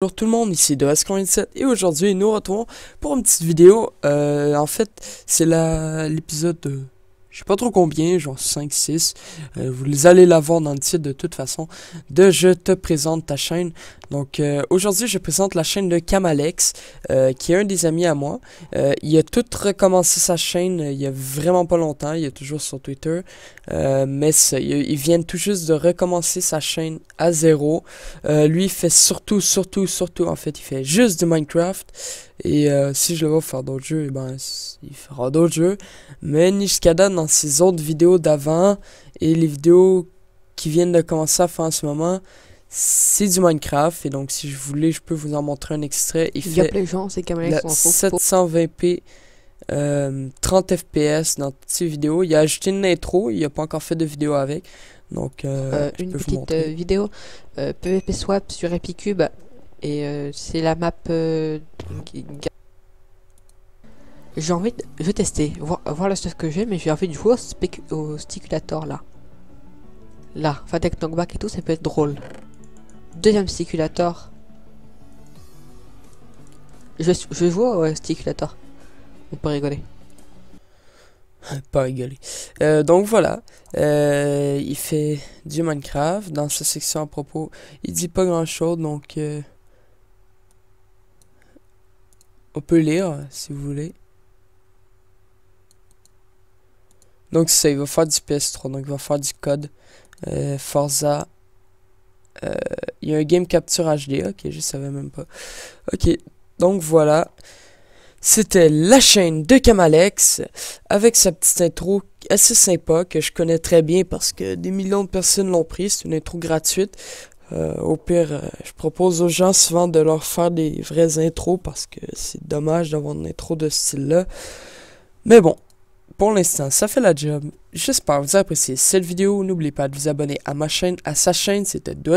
Bonjour tout le monde, ici de Ascon 7 et aujourd'hui nous retournons pour une petite vidéo. Euh, en fait, c'est l'épisode euh, je sais pas trop combien, genre 5, 6. Euh, vous vous allez la voir dans le titre de toute façon, de Je te présente ta chaîne. Donc euh, aujourd'hui, je présente la chaîne de Kamalex euh, qui est un des amis à moi. il a tout recommencé sa chaîne il y a vraiment pas longtemps, il est toujours sur Twitter. mais il, vient tout juste de recommencer sa chaîne à zéro. lui, il fait surtout, surtout, surtout, en fait, il fait juste du Minecraft. Et si je le vois faire d'autres jeux, eh ben, il fera d'autres jeux. Mais Nishkada n'en ces autres vidéos d'avant et les vidéos qui viennent de commencer à faire en ce moment, c'est du Minecraft. Et donc, si je voulais, je peux vous en montrer un extrait. Il, fait y gens, c'est 720p. 30 FPS dans toutes ces vidéos. Il a ajouté une intro, il n'a pas encore fait de vidéo avec. Donc, euh, euh, une petite euh, vidéo PvP Swap sur Epicube. Et c'est la map. Qui... J'ai envie de je vais tester, voir, voir le stuff que j'ai, mais j'ai envie de jouer au, au sticulator là. Là, Fatek Knockback et tout, ça peut être drôle. Deuxième sticulator. Je, je joue au euh, sticulator. On peut rigoler. Pas rigoler. Euh, donc voilà, euh, il fait du Minecraft. Dans sa section à propos, il dit pas grand chose, donc on peut lire si vous voulez. Donc ça, il va faire du PS3, donc il va faire du code. Euh, Forza. Euh, il y a un game capture HD, ok, je savais même pas. Ok, donc voilà. C'était la chaîne de Kamalex, avec sa petite intro assez sympa que je connais très bien parce que des millions de personnes l'ont pris. C'est une intro gratuite. Euh, au pire, euh, je propose aux gens souvent de leur faire des vrais intros parce que c'est dommage d'avoir une intro de ce style-là. Mais bon, pour l'instant, ça fait la job. J'espère que vous apprécié cette vidéo. N'oubliez pas de vous abonner à ma chaîne, à sa chaîne, c'était 2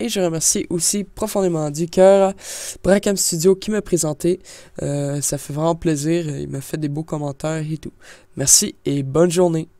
Et je remercie aussi profondément du cœur Brackham Studio qui m'a présenté. Euh, ça fait vraiment plaisir. Il m'a fait des beaux commentaires et tout. Merci et bonne journée.